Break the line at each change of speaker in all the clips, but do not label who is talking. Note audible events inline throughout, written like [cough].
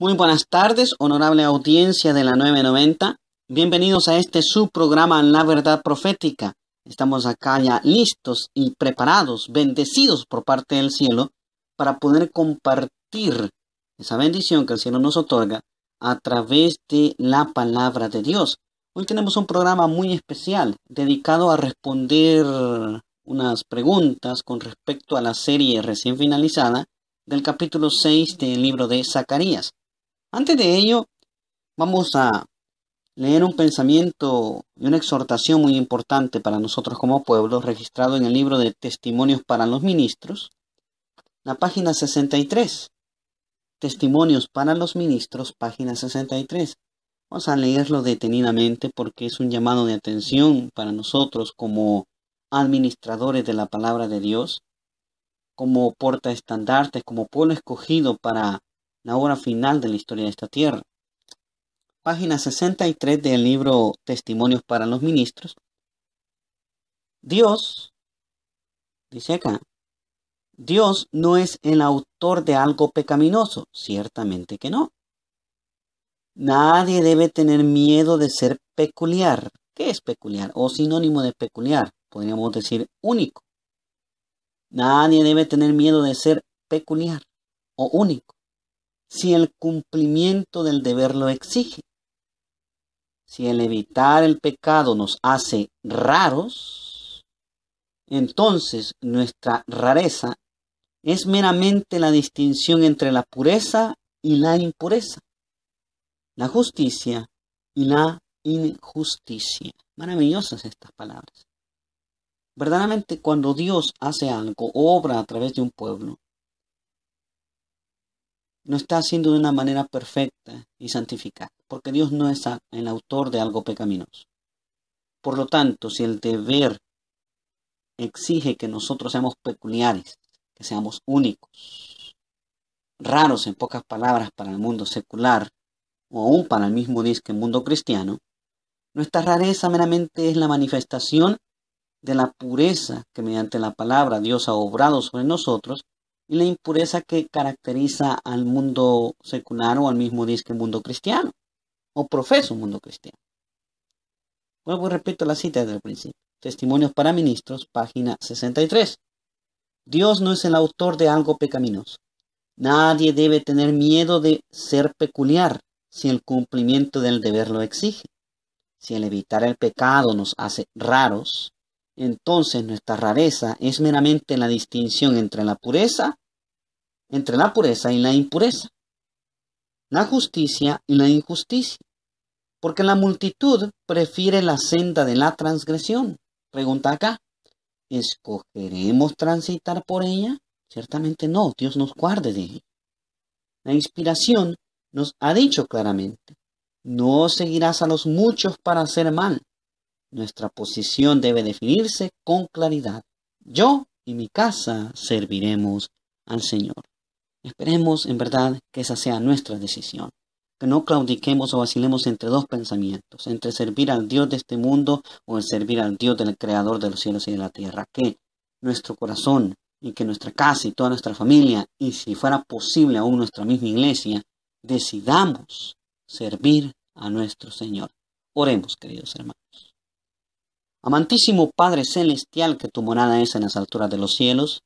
Muy buenas tardes, honorable audiencia de la 990. Bienvenidos a este subprograma La Verdad Profética. Estamos acá ya listos y preparados, bendecidos por parte del cielo, para poder compartir esa bendición que el cielo nos otorga a través de la palabra de Dios. Hoy tenemos un programa muy especial dedicado a responder unas preguntas con respecto a la serie recién finalizada del capítulo 6 del libro de Zacarías. Antes de ello, vamos a leer un pensamiento y una exhortación muy importante para nosotros como pueblo, registrado en el libro de Testimonios para los Ministros, la página 63. Testimonios para los Ministros, página 63. Vamos a leerlo detenidamente porque es un llamado de atención para nosotros como administradores de la palabra de Dios, como portaestandartes, como pueblo escogido para la obra final de la historia de esta tierra. Página 63 del libro Testimonios para los Ministros. Dios, dice acá, Dios no es el autor de algo pecaminoso, ciertamente que no. Nadie debe tener miedo de ser peculiar. ¿Qué es peculiar? O sinónimo de peculiar, podríamos decir único. Nadie debe tener miedo de ser peculiar o único si el cumplimiento del deber lo exige. Si el evitar el pecado nos hace raros, entonces nuestra rareza es meramente la distinción entre la pureza y la impureza, la justicia y la injusticia. Maravillosas estas palabras. Verdaderamente cuando Dios hace algo, obra a través de un pueblo, no está haciendo de una manera perfecta y santificada, porque Dios no es el autor de algo pecaminoso. Por lo tanto, si el deber exige que nosotros seamos peculiares, que seamos únicos, raros en pocas palabras para el mundo secular o aún para el mismo disque mundo cristiano, nuestra rareza meramente es la manifestación de la pureza que mediante la palabra Dios ha obrado sobre nosotros y la impureza que caracteriza al mundo secular o al mismo disque mundo cristiano, o profeso mundo cristiano. Vuelvo y repito la cita desde el principio. Testimonios para Ministros, página 63. Dios no es el autor de algo pecaminoso. Nadie debe tener miedo de ser peculiar si el cumplimiento del deber lo exige. Si el evitar el pecado nos hace raros, entonces nuestra rareza es meramente la distinción entre la pureza, entre la pureza y la impureza, la justicia y la injusticia, porque la multitud prefiere la senda de la transgresión. Pregunta acá, ¿escogeremos transitar por ella? Ciertamente no, Dios nos guarde de La inspiración nos ha dicho claramente, no seguirás a los muchos para hacer mal, nuestra posición debe definirse con claridad. Yo y mi casa serviremos al Señor. Esperemos en verdad que esa sea nuestra decisión, que no claudiquemos o vacilemos entre dos pensamientos, entre servir al Dios de este mundo o el servir al Dios del Creador de los cielos y de la tierra, que nuestro corazón y que nuestra casa y toda nuestra familia, y si fuera posible aún nuestra misma iglesia, decidamos servir a nuestro Señor. Oremos, queridos hermanos. Amantísimo Padre Celestial, que tu morada es en las alturas de los cielos,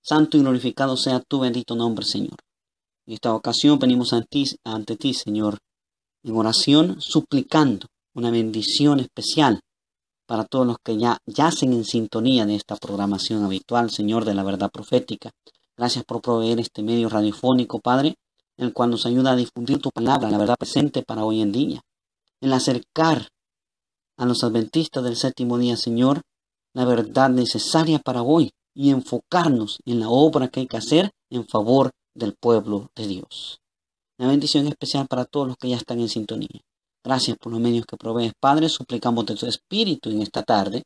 santo y glorificado sea tu bendito nombre, Señor. En esta ocasión venimos ante, ante ti, Señor, en oración, suplicando una bendición especial para todos los que ya yacen en sintonía de esta programación habitual, Señor, de la verdad profética. Gracias por proveer este medio radiofónico, Padre, en el cual nos ayuda a difundir tu palabra, la verdad presente para hoy en día, en acercar a los adventistas del séptimo día, Señor, la verdad necesaria para hoy y enfocarnos en la obra que hay que hacer en favor del pueblo de Dios. Una bendición especial para todos los que ya están en sintonía. Gracias por los medios que provees, Padre. Suplicamos de tu Espíritu en esta tarde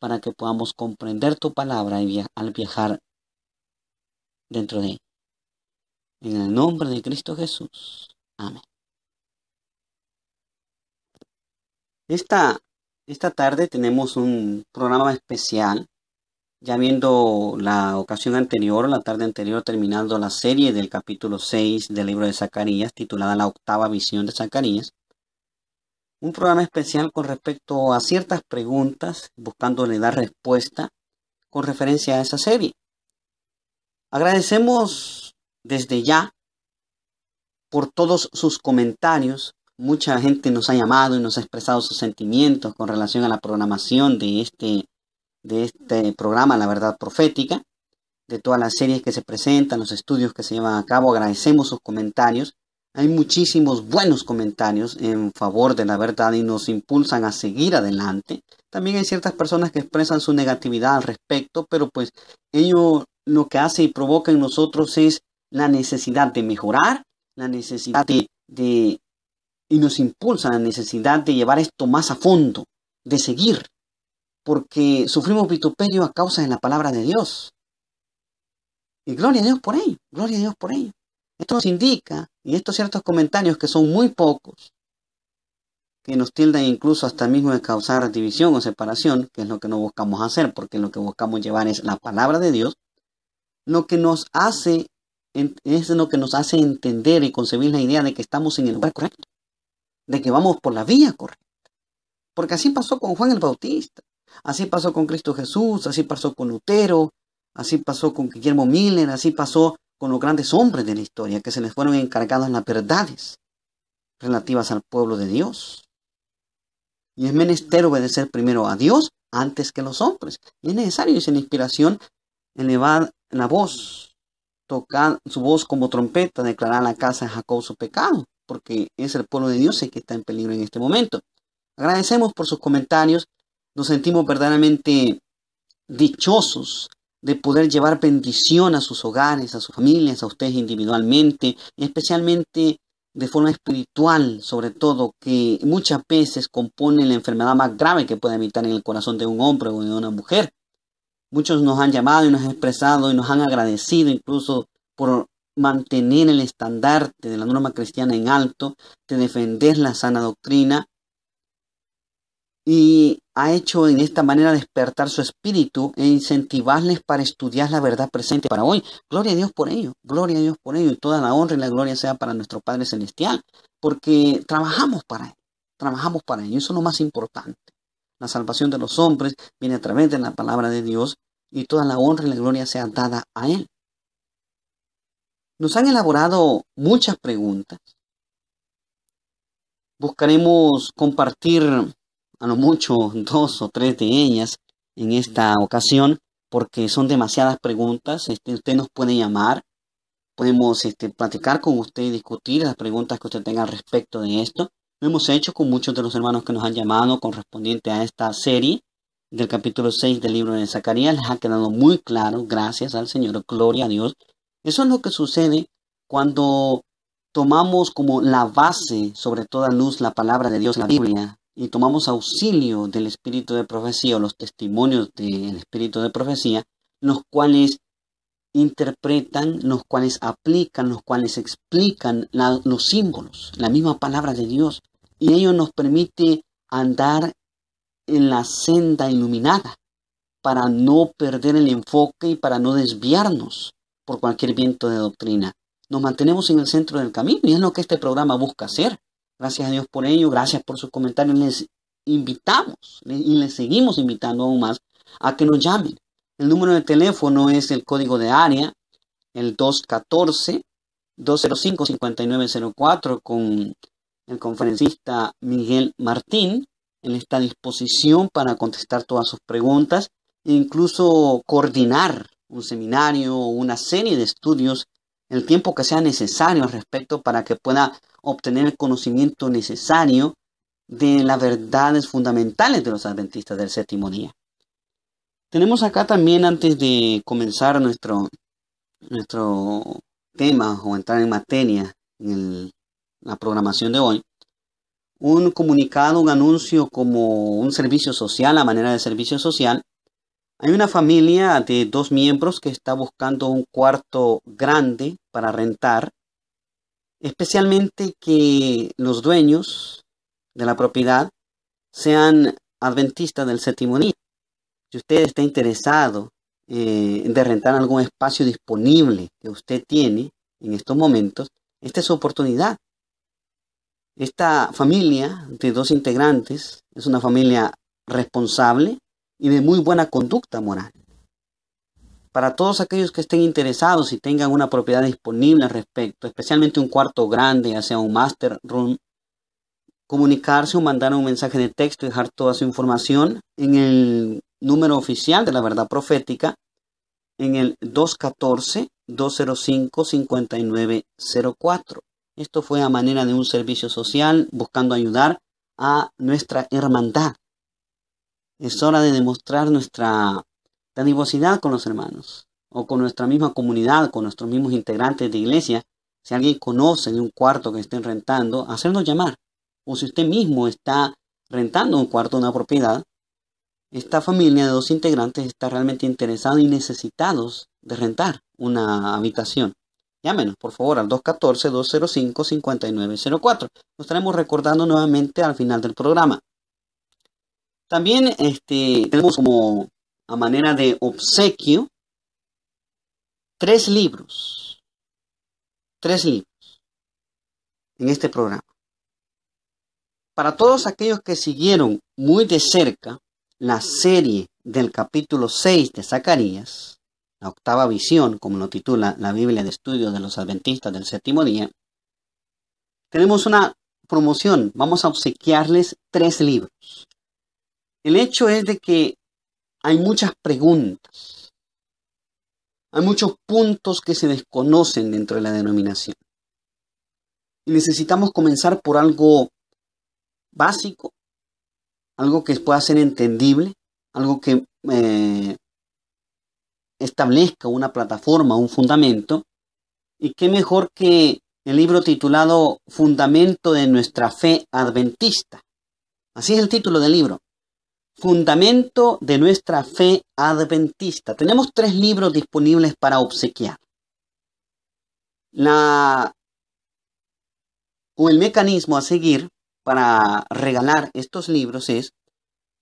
para que podamos comprender tu palabra al viajar dentro de ella. En el nombre de Cristo Jesús. Amén. Esta esta tarde tenemos un programa especial, ya viendo la ocasión anterior, la tarde anterior terminando la serie del capítulo 6 del libro de Zacarías, titulada La octava visión de Zacarías. Un programa especial con respecto a ciertas preguntas, buscándole dar respuesta con referencia a esa serie. Agradecemos desde ya por todos sus comentarios, Mucha gente nos ha llamado y nos ha expresado sus sentimientos con relación a la programación de este, de este programa, La Verdad Profética, de todas las series que se presentan, los estudios que se llevan a cabo. Agradecemos sus comentarios. Hay muchísimos buenos comentarios en favor de la verdad y nos impulsan a seguir adelante. También hay ciertas personas que expresan su negatividad al respecto, pero pues ello lo que hace y provoca en nosotros es la necesidad de mejorar, la necesidad de, de y nos impulsa la necesidad de llevar esto más a fondo, de seguir, porque sufrimos vituperio a causa de la palabra de Dios. Y gloria a Dios por ello, gloria a Dios por ello. Esto nos indica, y estos ciertos comentarios que son muy pocos, que nos tienden incluso hasta mismo de causar división o separación, que es lo que no buscamos hacer, porque lo que buscamos llevar es la palabra de Dios, lo que nos hace es lo que nos hace entender y concebir la idea de que estamos en el lugar correcto de que vamos por la vía correcta. Porque así pasó con Juan el Bautista, así pasó con Cristo Jesús, así pasó con Lutero, así pasó con Guillermo Miller, así pasó con los grandes hombres de la historia que se les fueron encargados las verdades relativas al pueblo de Dios. Y es menester obedecer primero a Dios antes que a los hombres. Y es necesario, y la inspiración, elevar la voz, tocar su voz como trompeta, declarar la casa de Jacob su pecado porque es el pueblo de Dios el que está en peligro en este momento. Agradecemos por sus comentarios, nos sentimos verdaderamente dichosos de poder llevar bendición a sus hogares, a sus familias, a ustedes individualmente, especialmente de forma espiritual, sobre todo, que muchas veces compone la enfermedad más grave que puede habitar en el corazón de un hombre o de una mujer. Muchos nos han llamado y nos han expresado y nos han agradecido incluso por mantener el estandarte de la norma cristiana en alto, de defender la sana doctrina, y ha hecho en esta manera despertar su espíritu e incentivarles para estudiar la verdad presente para hoy. Gloria a Dios por ello, gloria a Dios por ello, y toda la honra y la gloria sea para nuestro Padre Celestial, porque trabajamos para él, trabajamos para ello, eso es lo más importante. La salvación de los hombres viene a través de la palabra de Dios y toda la honra y la gloria sea dada a él nos han elaborado muchas preguntas. Buscaremos compartir a lo mucho [laughs] dos o tres de ellas en esta ocasión, porque son demasiadas preguntas. Este, usted nos puede llamar, podemos este, platicar con usted y discutir las preguntas que usted tenga al respecto de esto. Lo hemos hecho con muchos de los hermanos que nos han llamado correspondiente a esta serie del capítulo 6 del libro de Zacarías. Les ha quedado muy claro, gracias al Señor, gloria a Dios, eso es lo que sucede cuando tomamos como la base sobre toda luz la palabra de Dios, la Biblia, y tomamos auxilio del espíritu de profecía o los testimonios del espíritu de profecía, los cuales interpretan, los cuales aplican, los cuales explican los símbolos, la misma palabra de Dios. Y ello nos permite andar en la senda iluminada para no perder el enfoque y para no desviarnos por cualquier viento de doctrina. Nos mantenemos en el centro del camino y es lo que este programa busca hacer. Gracias a Dios por ello, gracias por sus comentarios. Les invitamos y les seguimos invitando aún más a que nos llamen. El número de teléfono es el código de área, el 214-205-5904 con el conferencista Miguel Martín. en esta disposición para contestar todas sus preguntas e incluso coordinar un seminario o una serie de estudios el tiempo que sea necesario al respecto para que pueda obtener el conocimiento necesario de las verdades fundamentales de los adventistas del séptimo día. Tenemos acá también, antes de comenzar nuestro, nuestro tema o entrar en materia en la programación de hoy, un comunicado, un anuncio como un servicio social, a manera de servicio social, hay una familia de dos miembros que está buscando un cuarto grande para rentar, especialmente que los dueños de la propiedad sean adventistas del séptimo día. Si usted está interesado eh, en de rentar algún espacio disponible que usted tiene en estos momentos, esta es su oportunidad. Esta familia de dos integrantes es una familia responsable, y de muy buena conducta moral. Para todos aquellos que estén interesados y tengan una propiedad disponible al respecto, especialmente un cuarto grande, ya sea un master room, comunicarse o mandar un mensaje de texto y dejar toda su información en el número oficial de la verdad profética en el 214-205-5904. Esto fue a manera de un servicio social buscando ayudar a nuestra hermandad es hora de demostrar nuestra dadivosidad con los hermanos o con nuestra misma comunidad, con nuestros mismos integrantes de iglesia. Si alguien conoce de un cuarto que estén rentando, hacernos llamar. O si usted mismo está rentando un cuarto, una propiedad, esta familia de dos integrantes está realmente interesada y necesitados de rentar una habitación. Llámenos, por favor, al 214-205-5904. Nos estaremos recordando nuevamente al final del programa. También este, tenemos como a manera de obsequio tres libros. Tres libros en este programa. Para todos aquellos que siguieron muy de cerca la serie del capítulo 6 de Zacarías, la octava visión, como lo titula la Biblia de Estudio de los Adventistas del Séptimo Día, tenemos una promoción. Vamos a obsequiarles tres libros. El hecho es de que hay muchas preguntas, hay muchos puntos que se desconocen dentro de la denominación. Y necesitamos comenzar por algo básico, algo que pueda ser entendible, algo que eh, establezca una plataforma, un fundamento. Y qué mejor que el libro titulado Fundamento de nuestra fe adventista. Así es el título del libro, Fundamento de nuestra fe adventista. Tenemos tres libros disponibles para obsequiar. La, o el mecanismo a seguir para regalar estos libros es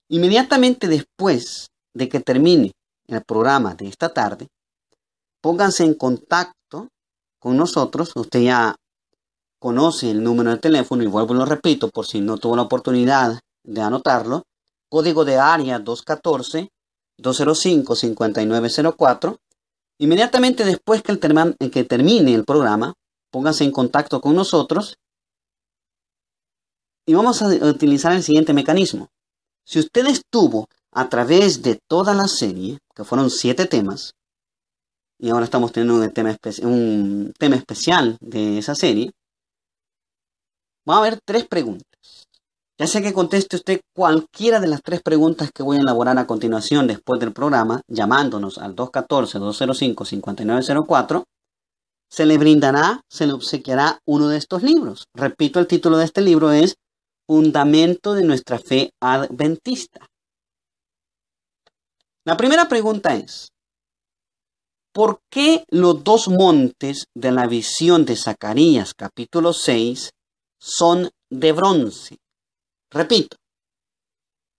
inmediatamente después de que termine el programa de esta tarde, pónganse en contacto con nosotros. Usted ya conoce el número de teléfono y vuelvo y lo repito por si no tuvo la oportunidad de anotarlo código de área 214-205-5904. Inmediatamente después que, el que termine el programa, póngase en contacto con nosotros y vamos a utilizar el siguiente mecanismo. Si usted estuvo a través de toda la serie, que fueron siete temas, y ahora estamos teniendo un tema, un tema especial de esa serie, va a haber tres preguntas. Ya sea que conteste usted cualquiera de las tres preguntas que voy a elaborar a continuación después del programa, llamándonos al 214-205-5904, se le brindará, se le obsequiará uno de estos libros. Repito, el título de este libro es Fundamento de nuestra fe adventista. La primera pregunta es, ¿por qué los dos montes de la visión de Zacarías capítulo 6 son de bronce? Repito,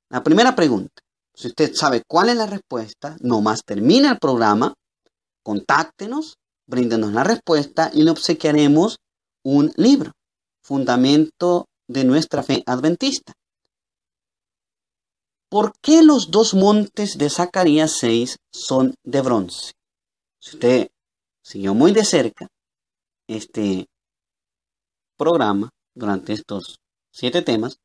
la primera pregunta. Si usted sabe cuál es la respuesta, nomás termina el programa, contáctenos, bríndenos la respuesta y le obsequiaremos un libro, Fundamento de nuestra fe adventista. ¿Por qué los dos montes de Zacarías 6 son de bronce? Si usted siguió muy de cerca este programa durante estos siete temas,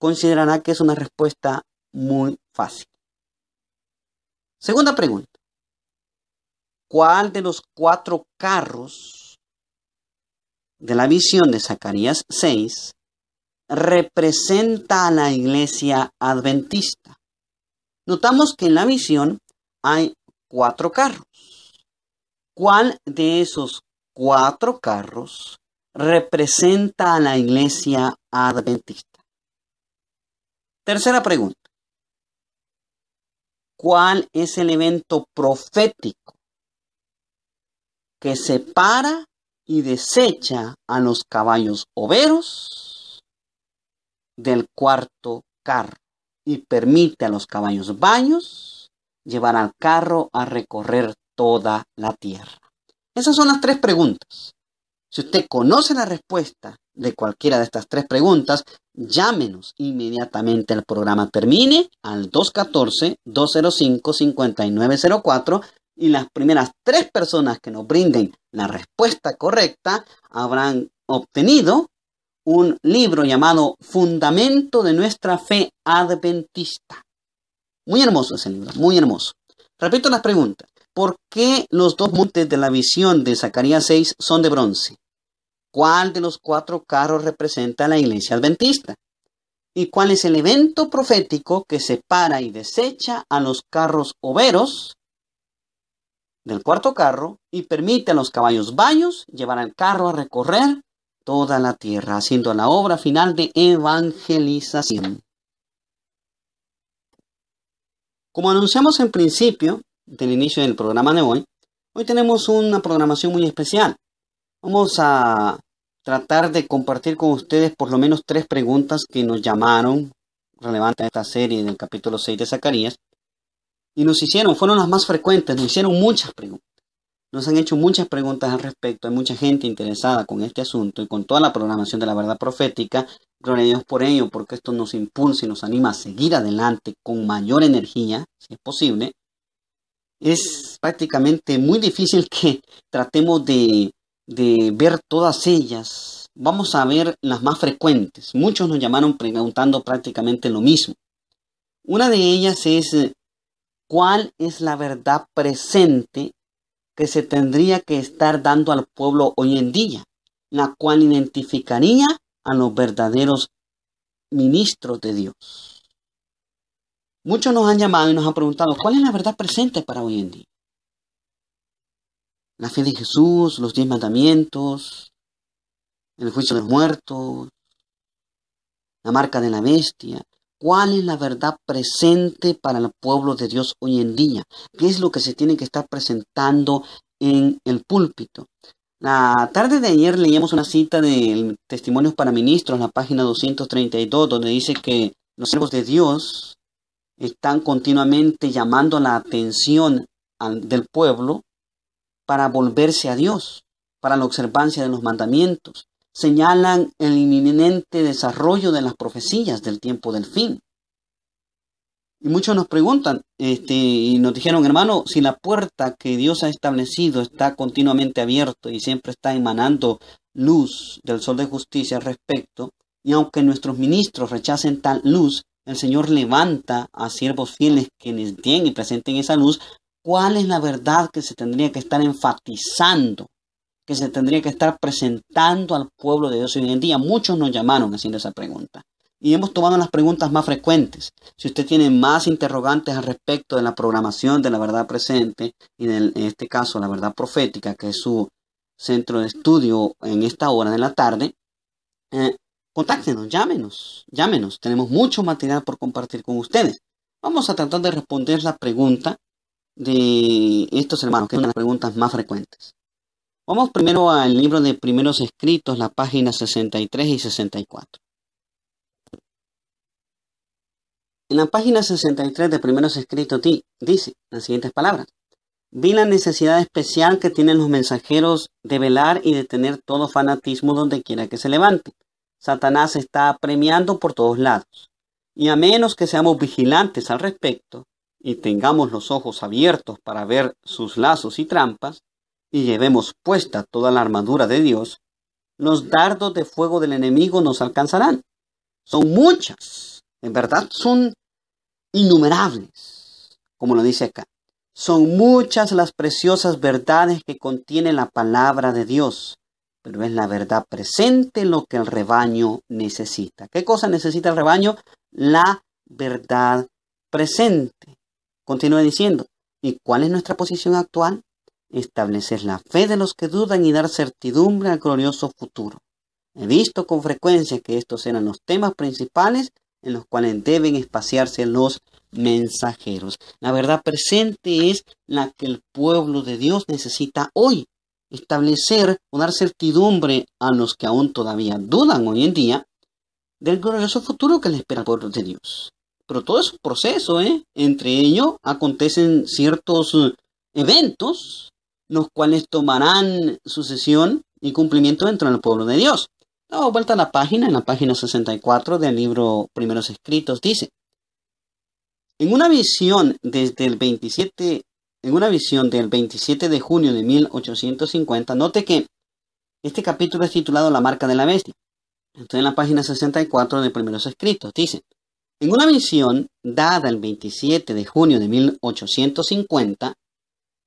considerará que es una respuesta muy fácil. Segunda pregunta. ¿Cuál de los cuatro carros de la visión de Zacarías 6 representa a la iglesia adventista? Notamos que en la visión hay cuatro carros. ¿Cuál de esos cuatro carros representa a la iglesia adventista? Tercera pregunta. ¿Cuál es el evento profético que separa y desecha a los caballos overos del cuarto carro y permite a los caballos baños llevar al carro a recorrer toda la tierra? Esas son las tres preguntas. Si usted conoce la respuesta de cualquiera de estas tres preguntas, llámenos inmediatamente el programa termine al 214-205-5904 y las primeras tres personas que nos brinden la respuesta correcta habrán obtenido un libro llamado Fundamento de nuestra fe adventista. Muy hermoso ese libro, muy hermoso. Repito las preguntas. ¿Por qué los dos montes de la visión de Zacarías 6 son de bronce? cuál de los cuatro carros representa la iglesia adventista y cuál es el evento profético que separa y desecha a los carros overos del cuarto carro y permite a los caballos bayos llevar al carro a recorrer toda la tierra, haciendo la obra final de evangelización. Como anunciamos en principio del inicio del programa de hoy, hoy tenemos una programación muy especial. Vamos a tratar de compartir con ustedes por lo menos tres preguntas que nos llamaron relevantes a esta serie, en el capítulo 6 de Zacarías. Y nos hicieron, fueron las más frecuentes, nos hicieron muchas preguntas. Nos han hecho muchas preguntas al respecto, hay mucha gente interesada con este asunto y con toda la programación de la verdad profética. Gloria a Dios por ello, porque esto nos impulsa y nos anima a seguir adelante con mayor energía, si es posible. Es prácticamente muy difícil que tratemos de de ver todas ellas, vamos a ver las más frecuentes. Muchos nos llamaron preguntando prácticamente lo mismo. Una de ellas es, eh, ¿cuál es la verdad presente que se tendría que estar dando al pueblo hoy en día? La cual identificaría a los verdaderos ministros de Dios. Muchos nos han llamado y nos han preguntado, ¿cuál es la verdad presente para hoy en día? la fe de Jesús, los diez mandamientos, el juicio de los muertos, la marca de la bestia. ¿Cuál es la verdad presente para el pueblo de Dios hoy en día? ¿Qué es lo que se tiene que estar presentando en el púlpito? La tarde de ayer leíamos una cita de Testimonios para Ministros, la página 232, donde dice que los siervos de Dios están continuamente llamando la atención del pueblo para volverse a Dios, para la observancia de los mandamientos, señalan el inminente desarrollo de las profecías del tiempo del fin. Y muchos nos preguntan, este, y nos dijeron, hermano, si la puerta que Dios ha establecido está continuamente abierta y siempre está emanando luz del sol de justicia al respecto, y aunque nuestros ministros rechacen tal luz, el Señor levanta a siervos fieles que les den y presenten esa luz cuál es la verdad que se tendría que estar enfatizando, que se tendría que estar presentando al pueblo de Dios hoy en día. Muchos nos llamaron haciendo esa pregunta. Y hemos tomado las preguntas más frecuentes. Si usted tiene más interrogantes al respecto de la programación de la verdad presente y en este caso la verdad profética, que es su centro de estudio en esta hora de la tarde, eh, contáctenos, llámenos, llámenos. Tenemos mucho material por compartir con ustedes. Vamos a tratar de responder la pregunta de estos hermanos, que son las preguntas más frecuentes. Vamos primero al libro de primeros escritos, la página 63 y 64. En la página 63 de primeros escritos dice las siguientes palabras. Vi la necesidad especial que tienen los mensajeros de velar y detener todo fanatismo donde quiera que se levante. Satanás está premiando por todos lados. Y a menos que seamos vigilantes al respecto, y tengamos los ojos abiertos para ver sus lazos y trampas, y llevemos puesta toda la armadura de Dios, los dardos de fuego del enemigo nos alcanzarán. Son muchas, en verdad son innumerables, como lo dice acá. Son muchas las preciosas verdades que contiene la palabra de Dios, pero es la verdad presente lo que el rebaño necesita. ¿Qué cosa necesita el rebaño? La verdad presente. Continúa diciendo, ¿y cuál es nuestra posición actual? Establecer la fe de los que dudan y dar certidumbre al glorioso futuro. He visto con frecuencia que estos eran los temas principales en los cuales deben espaciarse los mensajeros. La verdad presente es la que el pueblo de Dios necesita hoy. Establecer o dar certidumbre a los que aún todavía dudan hoy en día del glorioso futuro que le espera el pueblo de Dios pero todo es un proceso, ¿eh? Entre ellos acontecen ciertos eh, eventos, los cuales tomarán sucesión y cumplimiento dentro del pueblo de Dios. Damos vuelta a la página, en la página 64 del libro Primeros Escritos, dice, en una visión desde el 27, en una visión del 27 de junio de 1850, note que este capítulo es titulado La marca de la bestia. Entonces en la página 64 de Primeros Escritos, dice, en una visión dada el 27 de junio de 1850,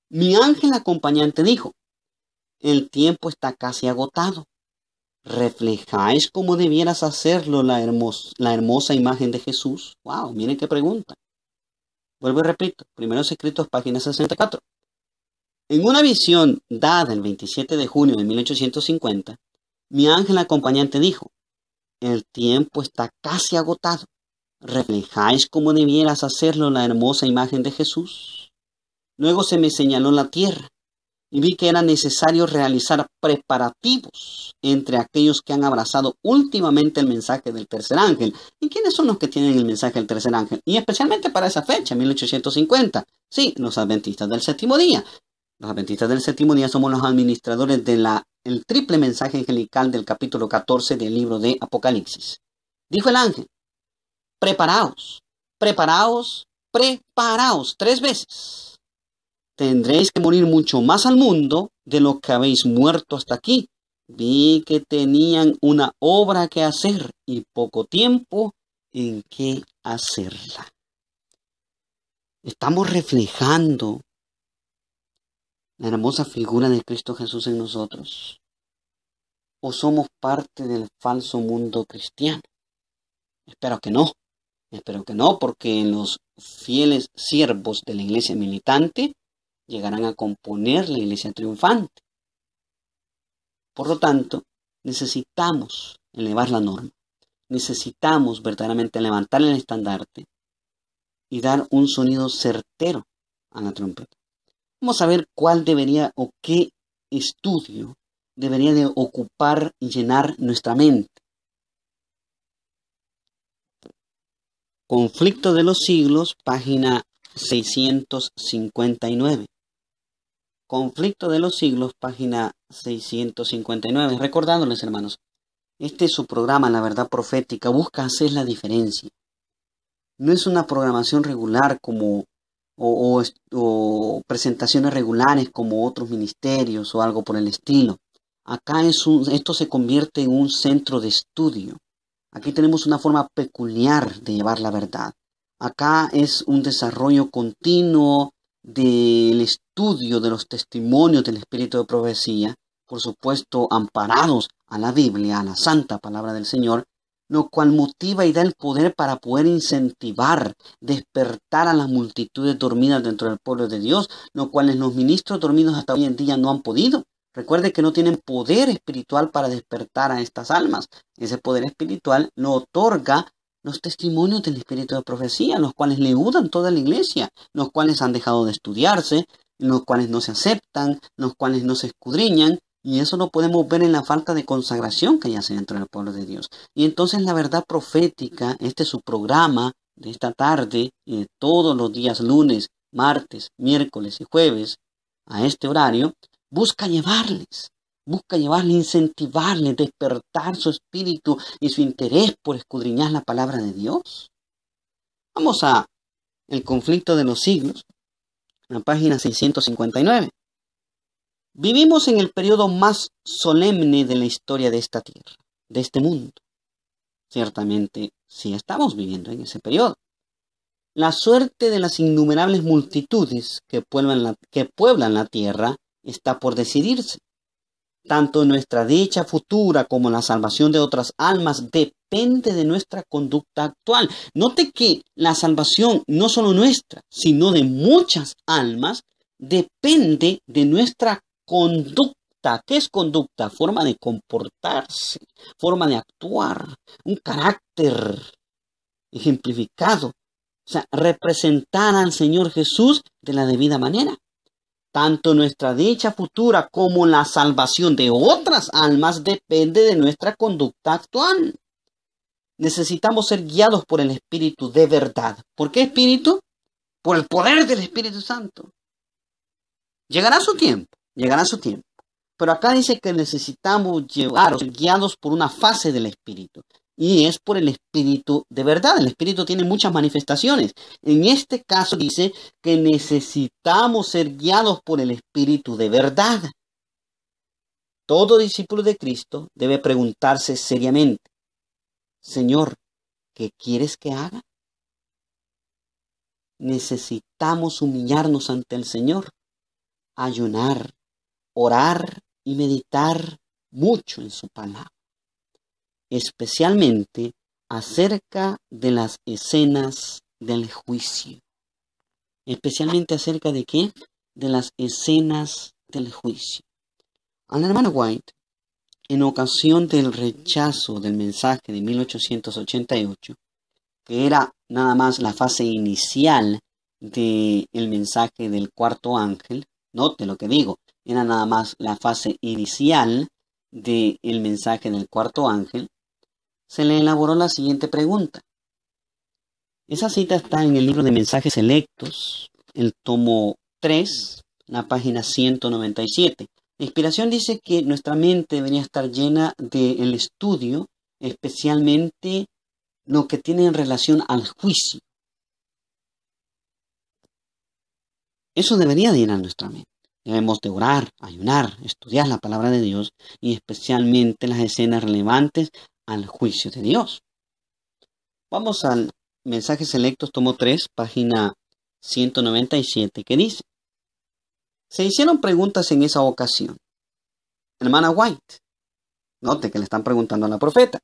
mi ángel acompañante dijo, el tiempo está casi agotado. ¿Reflejáis cómo debieras hacerlo la, la hermosa imagen de Jesús? ¡Wow! Miren qué pregunta. Vuelvo y repito, primeros escritos, página 64. En una visión dada el 27 de junio de 1850, mi ángel acompañante dijo, el tiempo está casi agotado. ¿Reflejáis como debieras hacerlo la hermosa imagen de Jesús? Luego se me señaló la tierra y vi que era necesario realizar preparativos entre aquellos que han abrazado últimamente el mensaje del tercer ángel. ¿Y quiénes son los que tienen el mensaje del tercer ángel? Y especialmente para esa fecha, 1850. Sí, los adventistas del séptimo día. Los adventistas del séptimo día somos los administradores del el triple mensaje angelical del capítulo 14 del libro de Apocalipsis. Dijo el ángel, preparaos, preparaos, preparaos tres veces. Tendréis que morir mucho más al mundo de lo que habéis muerto hasta aquí. Vi que tenían una obra que hacer y poco tiempo en que hacerla. Estamos reflejando la hermosa figura de Cristo Jesús en nosotros. ¿O somos parte del falso mundo cristiano? Espero que no. Espero que no, porque los fieles siervos de la iglesia militante llegarán a componer la iglesia triunfante. Por lo tanto, necesitamos elevar la norma, necesitamos verdaderamente levantar el estandarte y dar un sonido certero a la trompeta. Vamos a ver cuál debería o qué estudio debería de ocupar y llenar nuestra mente Conflicto de los siglos, página 659. Conflicto de los siglos, página 659. Recordándoles, hermanos, este es su programa, La Verdad Profética, busca hacer la diferencia. No es una programación regular como o, presentaciones regulares como otros ministerios o algo por el estilo. Acá es esto se convierte en un centro de estudio Aquí tenemos una forma peculiar de llevar la verdad. Acá es un desarrollo continuo del estudio de los testimonios del espíritu de profecía, por supuesto amparados a la Biblia, a la santa palabra del Señor, lo cual motiva y da el poder para poder incentivar, despertar a las multitudes dormidas dentro del pueblo de Dios, lo cual los ministros dormidos hasta hoy en día no han podido. Recuerde que no tienen poder espiritual para despertar a estas almas. Ese poder espiritual no otorga los testimonios del espíritu de profecía, los cuales leudan toda la iglesia, los cuales han dejado de estudiarse, los cuales no se aceptan, los cuales no se escudriñan, y eso lo podemos ver en la falta de consagración que yace dentro del pueblo de Dios. Y entonces la verdad profética, este es su programa de esta tarde y de todos los días lunes, martes, miércoles y jueves, a este horario, busca llevarles, busca llevarles, incentivarles, despertar su espíritu y su interés por escudriñar la palabra de Dios. Vamos a El conflicto de los siglos, la página 659. Vivimos en el periodo más solemne de la historia de esta tierra, de este mundo. Ciertamente, sí estamos viviendo en ese periodo. La suerte de las innumerables multitudes que pueblan la, que pueblan la tierra está por decidirse. Tanto nuestra dicha futura como la salvación de otras almas depende de nuestra conducta actual. Note que la salvación, no solo nuestra, sino de muchas almas, depende de nuestra conducta ¿Qué es conducta? Forma de comportarse, forma de actuar, un carácter ejemplificado. O sea, representar al Señor Jesús de la debida manera. Tanto nuestra dicha futura como la salvación de otras almas depende de nuestra conducta actual. Necesitamos ser guiados por el Espíritu de verdad. ¿Por qué Espíritu? Por el poder del Espíritu Santo. Llegará su tiempo, llegará su tiempo. Pero acá dice que necesitamos ser guiados por una fase del Espíritu y es por el Espíritu de verdad. El Espíritu tiene muchas manifestaciones. En este caso dice que necesitamos ser guiados por el Espíritu de verdad. Todo discípulo de Cristo debe preguntarse seriamente, Señor, ¿qué quieres que haga? Necesitamos humillarnos ante el Señor, ayunar, orar y meditar mucho en su palabra especialmente acerca de las escenas del juicio. Especialmente acerca de qué? De las escenas del juicio. al hermano White, en ocasión del rechazo del mensaje de 1888, que era nada más la fase inicial del el mensaje del cuarto ángel, note lo que digo, era nada más la fase inicial del mensaje del cuarto ángel, se le elaboró la siguiente pregunta. Esa cita está en el libro de mensajes selectos, el tomo 3, la página 197. La inspiración dice que nuestra mente debería estar llena del estudio, especialmente lo que tiene en relación al juicio. Eso debería llenar nuestra mente. Debemos de orar, ayunar, estudiar la palabra de Dios y especialmente las escenas relevantes al juicio de Dios. Vamos al mensaje Selectos, tomo 3, página 197, que dice, se hicieron preguntas en esa ocasión. Hermana White, note que le están preguntando a la profeta,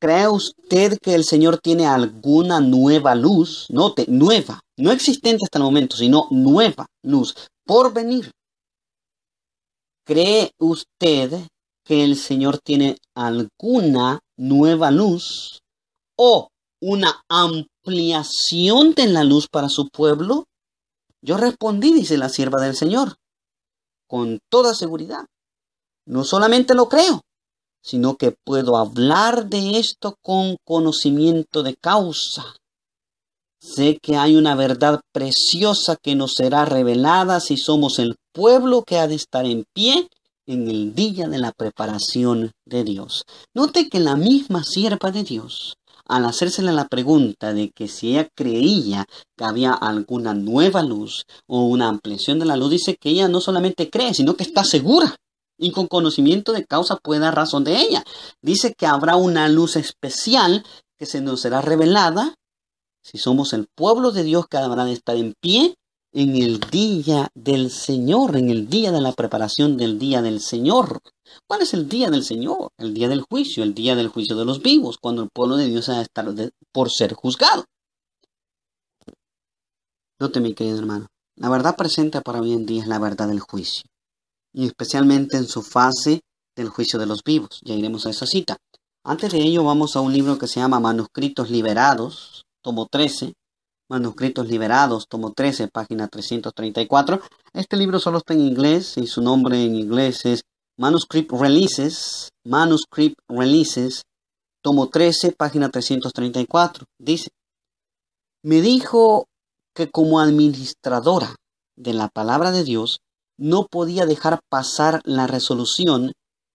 ¿cree usted que el Señor tiene alguna nueva luz? Note, nueva, no existente hasta el momento, sino nueva luz por venir. ¿Cree usted que el Señor tiene alguna nueva luz o una ampliación de la luz para su pueblo? Yo respondí, dice la sierva del Señor, con toda seguridad. No solamente lo creo, sino que puedo hablar de esto con conocimiento de causa. Sé que hay una verdad preciosa que nos será revelada si somos el pueblo que ha de estar en pie en el día de la preparación de Dios. Note que la misma sierva de Dios, al hacérsela la pregunta de que si ella creía que había alguna nueva luz o una ampliación de la luz, dice que ella no solamente cree, sino que está segura y con conocimiento de causa puede dar razón de ella. Dice que habrá una luz especial que se nos será revelada si somos el pueblo de Dios que habrá de estar en pie en el día del Señor, en el día de la preparación del día del Señor. ¿Cuál es el día del Señor? El día del juicio, el día del juicio de los vivos, cuando el pueblo de Dios ha de estar por ser juzgado. Note, mi querido hermano, la verdad presente para hoy en día es la verdad del juicio, y especialmente en su fase del juicio de los vivos. Ya iremos a esa cita. Antes de ello, vamos a un libro que se llama Manuscritos Liberados, tomo 13, Manuscritos Liberados, tomo 13, página 334. Este libro solo está en inglés y su nombre en inglés es Manuscript Releases, Manuscript Releases, tomo 13, página 334. Dice, me dijo que como administradora de la palabra de Dios no podía dejar pasar la resolución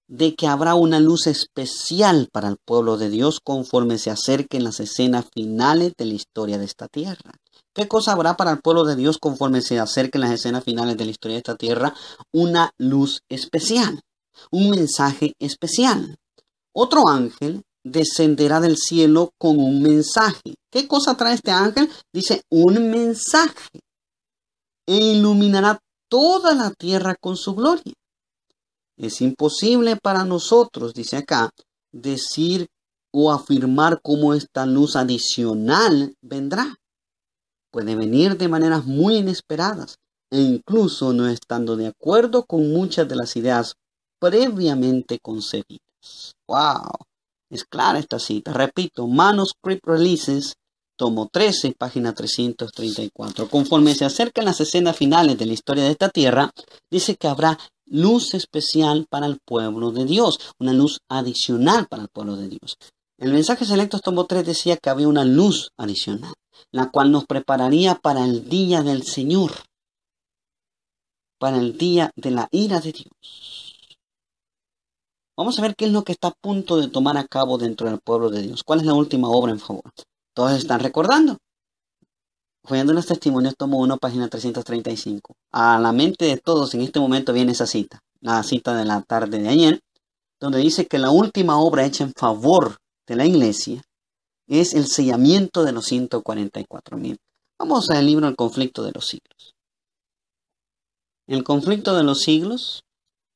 de que habrá una luz especial para el pueblo de Dios conforme se acerquen las escenas finales de la historia de esta tierra. ¿Qué cosa habrá para el pueblo de Dios conforme se acerquen las escenas finales de la historia de esta tierra? Una luz especial, un mensaje especial. Otro ángel descenderá del cielo con un mensaje. ¿Qué cosa trae este ángel? Dice un mensaje e iluminará toda la tierra con su gloria. Es imposible para nosotros, dice acá, decir o afirmar cómo esta luz adicional vendrá. Puede venir de maneras muy inesperadas e incluso no estando de acuerdo con muchas de las ideas previamente concebidas. ¡Wow! Es clara esta cita. Repito, Manuscript Releases, tomo 13, página 334. Conforme se acercan las escenas finales de la historia de esta tierra, dice que habrá luz especial para el pueblo de Dios, una luz adicional para el pueblo de Dios. El mensaje selecto, tomo 3 decía que había una luz adicional, la cual nos prepararía para el día del Señor, para el día de la ira de Dios. Vamos a ver qué es lo que está a punto de tomar a cabo dentro del pueblo de Dios. ¿Cuál es la última obra en favor? Todos están recordando. Fallando los Testimonios, tomo 1, página 335. A la mente de todos en este momento viene esa cita, la cita de la tarde de ayer, donde dice que la última obra hecha en favor de la iglesia es el sellamiento de los 144.000. Vamos al libro El conflicto de los siglos. El conflicto de los siglos,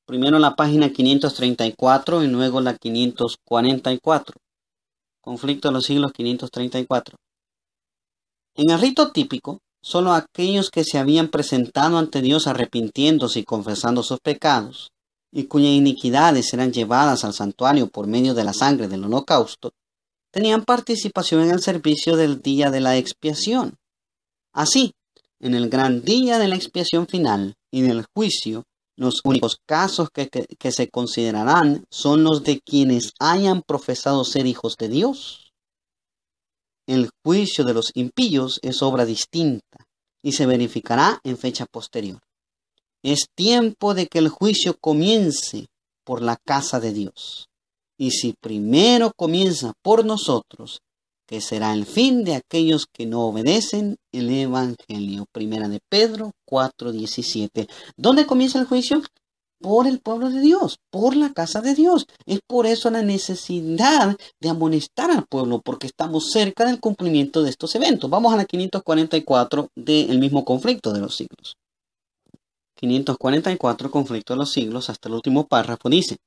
primero la página 534 y luego la 544. Conflicto de los siglos 534. En el rito típico, solo aquellos que se habían presentado ante Dios arrepintiéndose y confesando sus pecados, y cuyas iniquidades eran llevadas al santuario por medio de la sangre del holocausto, tenían participación en el servicio del día de la expiación. Así, en el gran día de la expiación final y del juicio, los únicos casos que se considerarán son los de quienes hayan profesado ser hijos de Dios el juicio de los impíos es obra distinta y se verificará en fecha posterior. Es tiempo de que el juicio comience por la casa de Dios. Y si primero comienza por nosotros, que será el fin de aquellos que no obedecen el Evangelio. Primera de Pedro 4:17. ¿Dónde comienza el juicio? por el pueblo de Dios, por la casa de Dios. Es por eso la necesidad de amonestar al pueblo, porque estamos cerca del cumplimiento de estos eventos. Vamos a la 544 del mismo conflicto de los siglos. 544 conflicto de los siglos, hasta el último párrafo, dice,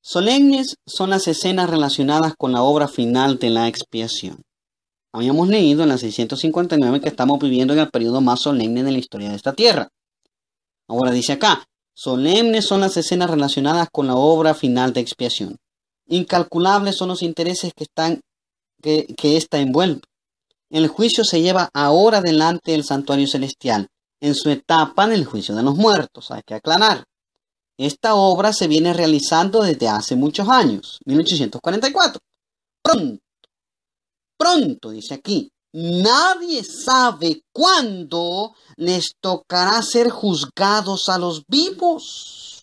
solemnes son las escenas relacionadas con la obra final de la expiación. Habíamos leído en la 659 que estamos viviendo en el periodo más solemne de la historia de esta tierra. Ahora dice acá, Solemnes son las escenas relacionadas con la obra final de expiación. Incalculables son los intereses que están que, que El juicio se lleva ahora delante del santuario celestial, en su etapa en el juicio de los muertos, hay que aclarar. Esta obra se viene realizando desde hace muchos años, 1844. Pronto, pronto, dice aquí, Nadie sabe cuándo les tocará ser juzgados a los vivos.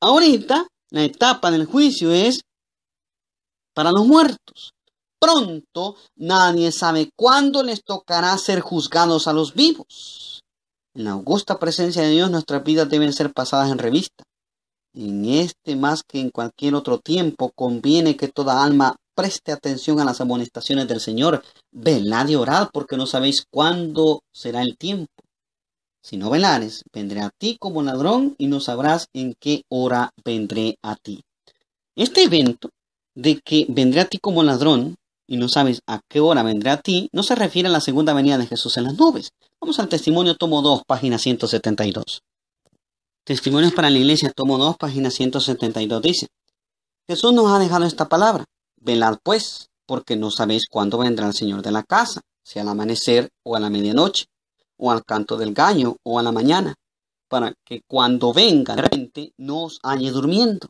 Ahorita la etapa del juicio es para los muertos. Pronto nadie sabe cuándo les tocará ser juzgados a los vivos. En la augusta presencia de Dios nuestras vidas deben ser pasadas en revista. En este más que en cualquier otro tiempo conviene que toda alma preste atención a las amonestaciones del Señor. Velad y orad, porque no sabéis cuándo será el tiempo. Si no velares, vendré a ti como ladrón y no sabrás en qué hora vendré a ti. Este evento de que vendré a ti como ladrón y no sabes a qué hora vendré a ti, no se refiere a la segunda venida de Jesús en las nubes. Vamos al testimonio tomo 2, página 172. Testimonios para la Iglesia, tomo 2, página 172 dice, Jesús nos ha dejado esta palabra. Velad pues, porque no sabéis cuándo vendrá el Señor de la casa, si al amanecer o a la medianoche, o al canto del gaño o a la mañana, para que cuando venga de repente no os halle durmiendo.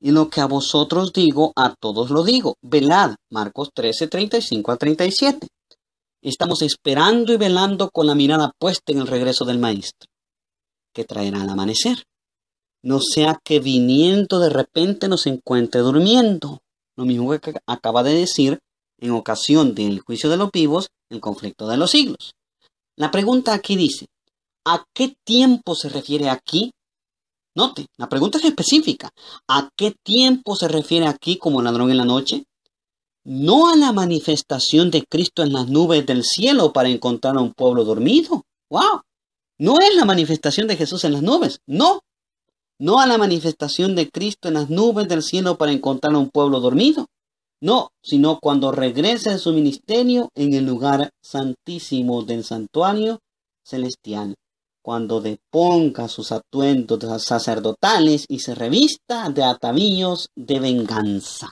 Y lo que a vosotros digo, a todos lo digo. Velad, Marcos 13, 35 al 37. Estamos esperando y velando con la mirada puesta en el regreso del Maestro, que traerá al amanecer. No sea que viniendo de repente nos encuentre durmiendo lo mismo que acaba de decir en ocasión del juicio de los vivos, el conflicto de los siglos. La pregunta aquí dice, ¿a qué tiempo se refiere aquí? Note, la pregunta es específica. ¿A qué tiempo se refiere aquí como ladrón en la noche? No a la manifestación de Cristo en las nubes del cielo para encontrar a un pueblo dormido. ¡Wow! No es la manifestación de Jesús en las nubes. No, no a la manifestación de Cristo en las nubes del cielo para encontrar a un pueblo dormido, no, sino cuando regrese de su ministerio en el lugar santísimo del santuario celestial, cuando deponga sus atuendos sacerdotales y se revista de atavíos de venganza.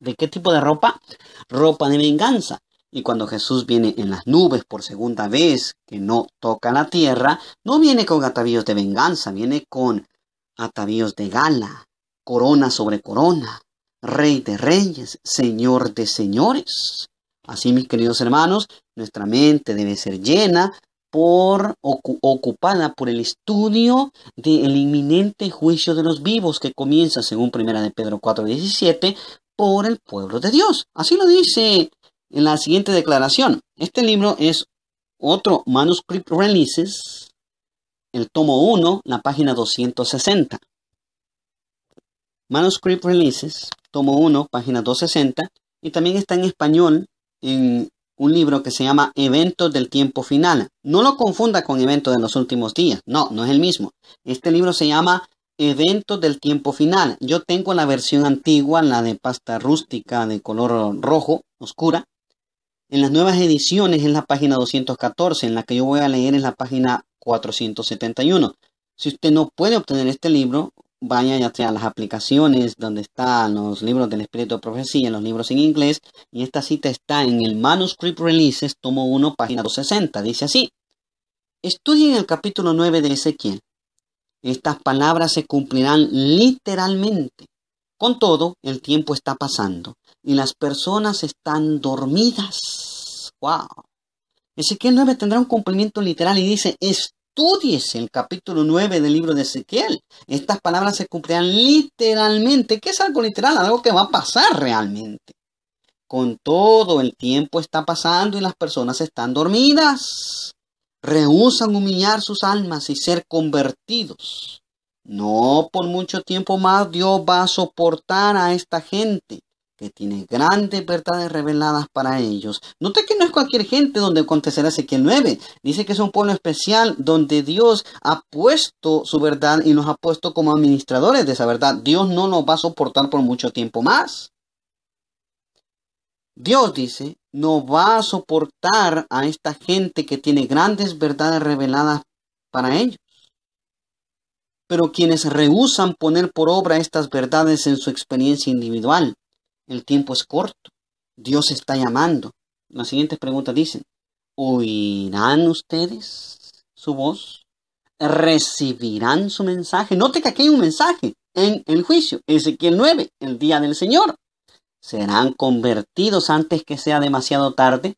¿De qué tipo de ropa? Ropa de venganza. Y cuando Jesús viene en las nubes por segunda vez, que no toca la tierra, no viene con atavíos de venganza, viene con atavíos de gala, corona sobre corona, rey de reyes, señor de señores. Así, mis queridos hermanos, nuestra mente debe ser llena por ocupada por el estudio del inminente juicio de los vivos que comienza, según primera de Pedro 17, por el pueblo de Dios. Así lo dice en la siguiente declaración. Este libro es otro manuscript releases el tomo 1, la página 260. Manuscript Releases, tomo 1, página 260, y también está en español en un libro que se llama Eventos del Tiempo Final. No lo confunda con Eventos de los Últimos Días, no, no es el mismo. Este libro se llama Eventos del Tiempo Final. Yo tengo la versión antigua, la de pasta rústica de color rojo, oscura. En las nuevas ediciones es la página 214, en la que yo voy a leer es la página 471. Si usted no puede obtener este libro, vaya ya a las aplicaciones donde están los libros del Espíritu de Profecía, los libros en inglés, y esta cita está en el Manuscript Releases, tomo 1, página 260. Dice así, estudien el capítulo 9 de Ezequiel. Estas palabras se cumplirán literalmente. Con todo, el tiempo está pasando y las personas están dormidas. ¡Wow! Ezequiel 9 tendrá un cumplimiento literal y dice, esto estudies el capítulo 9 del libro de Ezequiel, estas palabras se cumplirán literalmente. ¿Qué es algo literal? Algo que va a pasar realmente. Con todo el tiempo está pasando y las personas están dormidas. Rehusan humillar sus almas y ser convertidos. No por mucho tiempo más Dios va a soportar a esta gente que tiene grandes verdades reveladas para ellos. Note que no es cualquier gente donde acontecerá Ezequiel 9. Dice que es un pueblo especial donde Dios ha puesto su verdad y nos ha puesto como administradores de esa verdad. Dios no nos va a soportar por mucho tiempo más. Dios dice, no va a soportar a esta gente que tiene grandes verdades reveladas para ellos. Pero quienes rehusan poner por obra estas verdades en su experiencia individual, el tiempo es corto. Dios está llamando. Las siguientes preguntas dicen, ¿oirán ustedes su voz? ¿Recibirán su mensaje? Note que aquí hay un mensaje en el juicio. Ezequiel 9, el día del Señor. Serán convertidos antes que sea demasiado tarde.